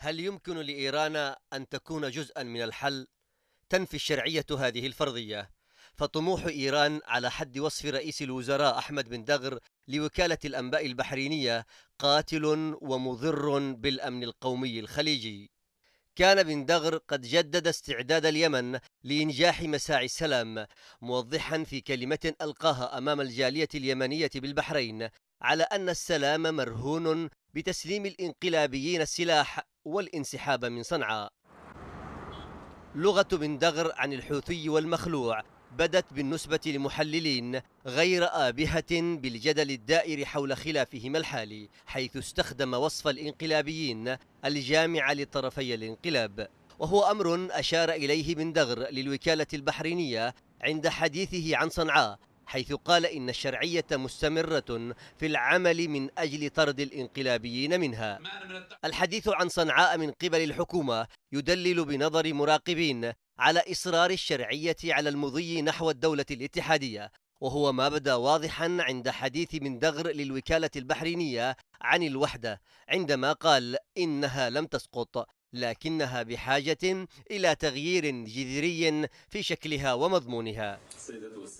هل يمكن لإيران أن تكون جزءا من الحل؟ تنفي الشرعية هذه الفرضية فطموح إيران على حد وصف رئيس الوزراء أحمد بن دغر لوكالة الأنباء البحرينية قاتل ومضر بالأمن القومي الخليجي كان بن دغر قد جدد استعداد اليمن لإنجاح مساعي السلام موضحا في كلمة ألقاها أمام الجالية اليمنية بالبحرين على أن السلام مرهون بتسليم الإنقلابيين السلاح والانسحاب من صنعاء لغة بن دغر عن الحوثي والمخلوع بدت بالنسبة لمحللين غير آبهة بالجدل الدائر حول خلافهما الحالي حيث استخدم وصف الانقلابيين الجامع لطرفي الانقلاب وهو أمر أشار إليه بن دغر للوكالة البحرينية عند حديثه عن صنعاء حيث قال إن الشرعية مستمرة في العمل من أجل طرد الإنقلابيين منها الحديث عن صنعاء من قبل الحكومة يدلل بنظر مراقبين على إصرار الشرعية على المضي نحو الدولة الاتحادية وهو ما بدا واضحا عند حديث من دغر للوكالة البحرينية عن الوحدة عندما قال إنها لم تسقط لكنها بحاجة إلى تغيير جذري في شكلها ومضمونها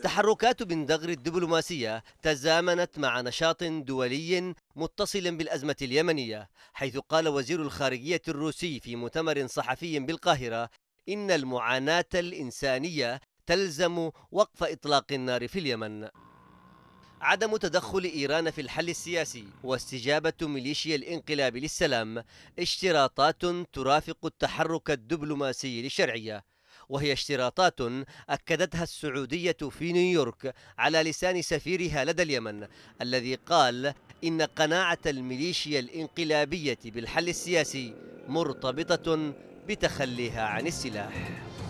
تحركات بندغر الدبلوماسية تزامنت مع نشاط دولي متصل بالأزمة اليمنية حيث قال وزير الخارجية الروسي في مؤتمر صحفي بالقاهرة إن المعاناة الإنسانية تلزم وقف إطلاق النار في اليمن عدم تدخل إيران في الحل السياسي واستجابة ميليشيا الانقلاب للسلام اشتراطات ترافق التحرك الدبلوماسي للشرعية وهي اشتراطات أكدتها السعودية في نيويورك على لسان سفيرها لدى اليمن الذي قال إن قناعة الميليشيا الانقلابية بالحل السياسي مرتبطة بتخليها عن السلاح